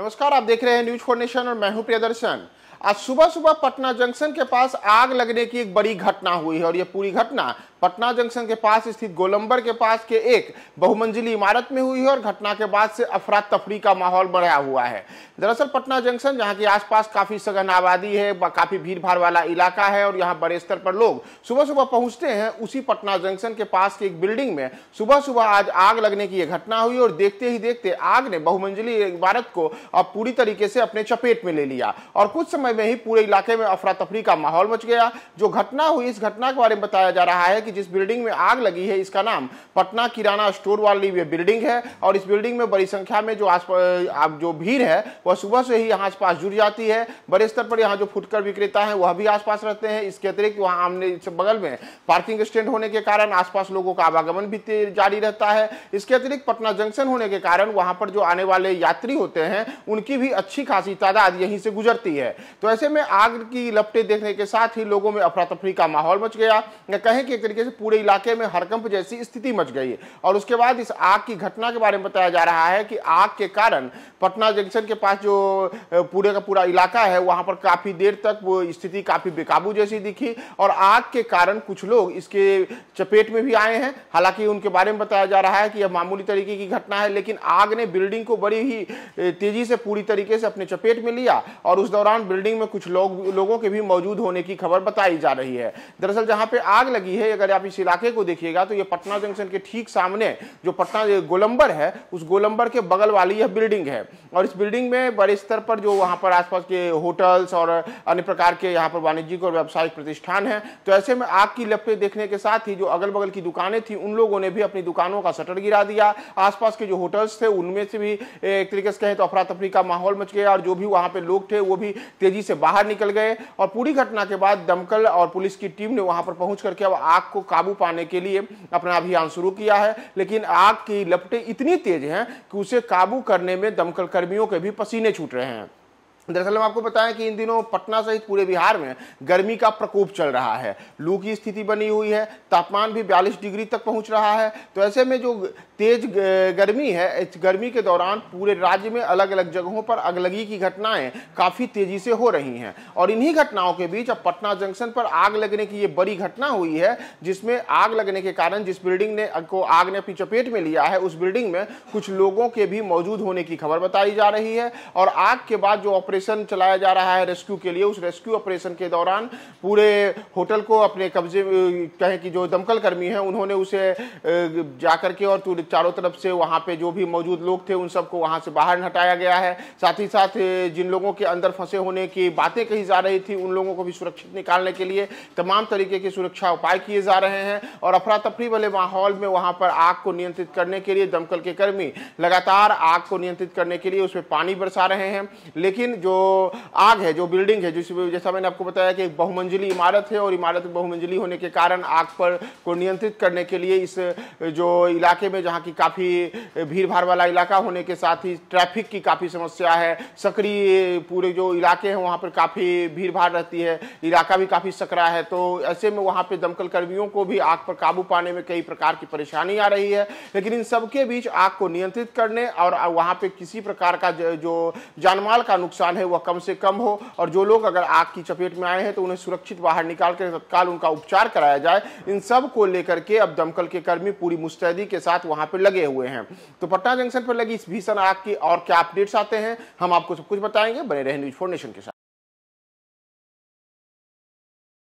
नमस्कार आप देख रहे हैं न्यूज फोर नेशन और मैं हूं प्रियदर्शन आज सुबह सुबह पटना जंक्शन के पास आग लगने की एक बड़ी घटना हुई है और यह पूरी घटना पटना जंक्शन के पास स्थित गोलंबर के पास के एक बहुमंजिली इमारत में हुई है और घटना के बाद से अफरा तफरी का माहौल बढ़ा हुआ है दरअसल पटना जंक्शन जहाँ की आसपास काफी सघन आबादी है काफी भीड़ भाड़ वाला इलाका है और यहाँ बड़े स्तर पर लोग सुबह सुबह पहुंचते हैं उसी पटना जंक्शन के पास के एक बिल्डिंग में सुबह सुबह आज आग लगने की यह घटना हुई और देखते ही देखते आग ने बहुमंजिली इमारत को अब पूरी तरीके से अपने चपेट में ले लिया और कुछ समय समय में ही पूरे इलाके में अफरा तफरी का माहौल मच गया जो घटना हुई इस घटना के बारे में बताया जा रहा है कि जिस बिल्डिंग में आग लगी है इसका नाम पटना किराना स्टोर वाली ये बिल्डिंग है और इस बिल्डिंग में बड़ी संख्या में जो आस जो भीड़ है वह सुबह से ही यहाँ आस जुड़ जाती है बड़े स्तर पर यहाँ जो फुटकर विक्रेता है वह भी आस रहते हैं इसके अतिरिक्त वहाँ आमने बगल में पार्किंग स्टैंड होने के कारण आसपास लोगों का आवागमन भी जारी रहता है इसके अतिरिक्त पटना जंक्शन होने के कारण वहाँ पर जो आने वाले यात्री होते हैं उनकी भी अच्छी खासी तादाद यहीं से गुजरती है तो ऐसे में आग की लपटे देखने के साथ ही लोगों में अफरा तफरी का माहौल मच गया या कहें कि एक तरीके से पूरे इलाके में हरकंप जैसी स्थिति मच गई है और उसके बाद इस आग की घटना के बारे में बताया जा रहा है कि आग के कारण पटना जंक्शन के पास जो पूरे का पूरा इलाका है वहां पर काफी देर तक वो स्थिति काफी बेकाबू जैसी दिखी और आग के कारण कुछ लोग इसके चपेट में भी आए हैं हालांकि उनके बारे में बताया जा रहा है कि यह मामूली तरीके की घटना है लेकिन आग ने बिल्डिंग को बड़ी ही तेजी से पूरी तरीके से अपने चपेट में लिया और उस दौरान बिल्डिंग बिल्डिंग में कुछ लोग लोगों के भी मौजूद होने की खबर बताई जा रही है दरअसल जहां पे आग लगी है अगर आप इस इलाके को देखिएगा तो ये पटना जंक्शन के ठीक सामने जो पटना गोलंबर है उस गोलंबर के बगल वाली यह बिल्डिंग है और इस बिल्डिंग में बड़े स्तर पर जो वहाँ पर आसपास के होटल्स और अन्य प्रकार के यहाँ पर वाणिज्यिक और व्यावसायिक प्रतिष्ठान हैं तो ऐसे में आग की लपटें देखने के साथ ही जो अगल बगल की दुकानें थी उन लोगों ने भी अपनी दुकानों का शटर गिरा दिया आसपास के जो होटल्स थे उनमें से भी एक तरीके से कहें तो अफरा तफरी का माहौल मच गया और जो भी वहाँ पर लोग थे वो भी तेजी तेजी से बाहर निकल गए और पूरी घटना के बाद दमकल और पुलिस की टीम ने वहां पर पहुंच करके अब आग को काबू पाने के लिए अपना अभियान शुरू किया है लेकिन आग की लपटें इतनी तेज हैं कि उसे काबू करने में दमकल कर्मियों के भी पसीने छूट रहे हैं दरअसल हम आपको बताएं कि इन दिनों पटना सहित पूरे बिहार में गर्मी का प्रकोप चल रहा है लू की स्थिति बनी हुई है तापमान भी 42 डिग्री तक पहुंच रहा है तो ऐसे में जो तेज गर्मी है इस गर्मी के दौरान पूरे राज्य में अलग अलग जगहों पर अगलगी की घटनाएं काफ़ी तेजी से हो रही हैं और इन्हीं घटनाओं के बीच अब पटना जंक्शन पर आग लगने की ये बड़ी घटना हुई है जिसमें आग लगने के कारण जिस बिल्डिंग ने को आग ने अपनी चपेट में लिया है उस बिल्डिंग में कुछ लोगों के भी मौजूद होने की खबर बताई जा रही है और आग के बाद जो ऑपरेशन ऑपरेशन चलाया जा रहा है रेस्क्यू के लिए उस रेस्क्यू ऑपरेशन के दौरान पूरे होटल को अपने कब्जे कहें कि जो दमकल कर्मी हैं उन्होंने उसे जाकर के और चारों तरफ से वहाँ पे जो भी मौजूद लोग थे उन सबको वहाँ से बाहर हटाया गया है साथ ही साथ जिन लोगों के अंदर फंसे होने की बातें कही जा रही थी उन लोगों को भी सुरक्षित निकालने के लिए तमाम तरीके के सुरक्षा उपाय किए जा रहे हैं और अफरा तफरी वाले माहौल में वहाँ पर आग को नियंत्रित करने के लिए दमकल के कर्मी लगातार आग को नियंत्रित करने के लिए उसमें पानी बरसा रहे हैं लेकिन जो जो आग है जो बिल्डिंग है जिस जैसा मैंने आपको बताया कि बहुमंजिली इमारत है और इमारत बहुमंजिली होने के कारण आग पर को नियंत्रित करने के लिए इस जो इलाके में जहाँ की काफ़ी भीड़ भाड़ वाला इलाका होने के साथ ही ट्रैफिक की काफ़ी समस्या है सक्रिय पूरे जो इलाके हैं वहाँ पर काफ़ी भीड़ भाड़ रहती है इलाका भी काफ़ी सकरा है तो ऐसे में वहाँ पर दमकल कर्मियों को भी आग पर काबू पाने में कई प्रकार की परेशानी आ रही है लेकिन इन सबके बीच आग को नियंत्रित करने और वहाँ पर किसी प्रकार का जो जानमाल का नुकसान है वह कम से कम हो और जो लोग अगर आग की चपेट में आए हैं तो उन्हें सुरक्षित बाहर निकाल कर तत्काल उनका उपचार कराया जाए इन सब को लेकर के अब दमकल के कर्मी पूरी मुस्तैदी के साथ वहां पर लगे हुए हैं तो पटना जंक्शन पर लगी इस भीषण आग की और क्या अपडेट्स आते हैं हम आपको सब कुछ बताएंगे बने रहे न्यूज फोर नेशन के साथ